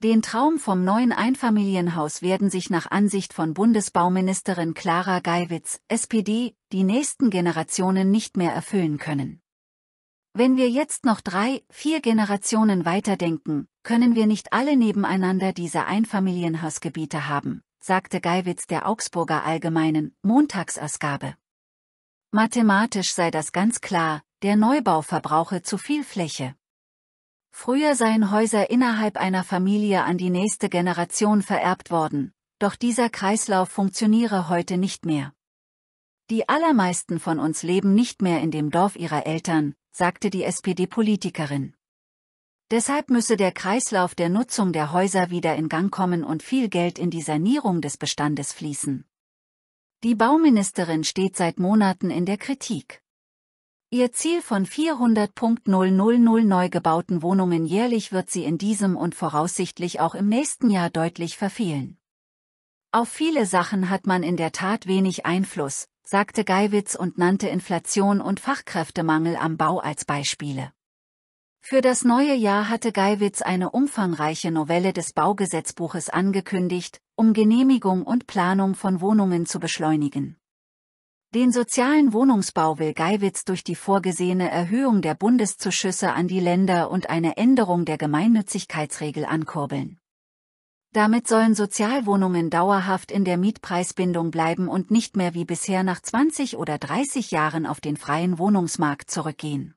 Den Traum vom neuen Einfamilienhaus werden sich nach Ansicht von Bundesbauministerin Clara Geiwitz, SPD, die nächsten Generationen nicht mehr erfüllen können. Wenn wir jetzt noch drei, vier Generationen weiterdenken, können wir nicht alle nebeneinander diese Einfamilienhausgebiete haben, sagte Geiwitz der Augsburger Allgemeinen, Montagsausgabe. Mathematisch sei das ganz klar, der Neubau verbrauche zu viel Fläche. Früher seien Häuser innerhalb einer Familie an die nächste Generation vererbt worden, doch dieser Kreislauf funktioniere heute nicht mehr. Die allermeisten von uns leben nicht mehr in dem Dorf ihrer Eltern, sagte die SPD-Politikerin. Deshalb müsse der Kreislauf der Nutzung der Häuser wieder in Gang kommen und viel Geld in die Sanierung des Bestandes fließen. Die Bauministerin steht seit Monaten in der Kritik. Ihr Ziel von 400.000 neu gebauten Wohnungen jährlich wird sie in diesem und voraussichtlich auch im nächsten Jahr deutlich verfehlen. Auf viele Sachen hat man in der Tat wenig Einfluss, sagte Geiwitz und nannte Inflation und Fachkräftemangel am Bau als Beispiele. Für das neue Jahr hatte Geiwitz eine umfangreiche Novelle des Baugesetzbuches angekündigt, um Genehmigung und Planung von Wohnungen zu beschleunigen. Den sozialen Wohnungsbau will Geiwitz durch die vorgesehene Erhöhung der Bundeszuschüsse an die Länder und eine Änderung der Gemeinnützigkeitsregel ankurbeln. Damit sollen Sozialwohnungen dauerhaft in der Mietpreisbindung bleiben und nicht mehr wie bisher nach 20 oder 30 Jahren auf den freien Wohnungsmarkt zurückgehen.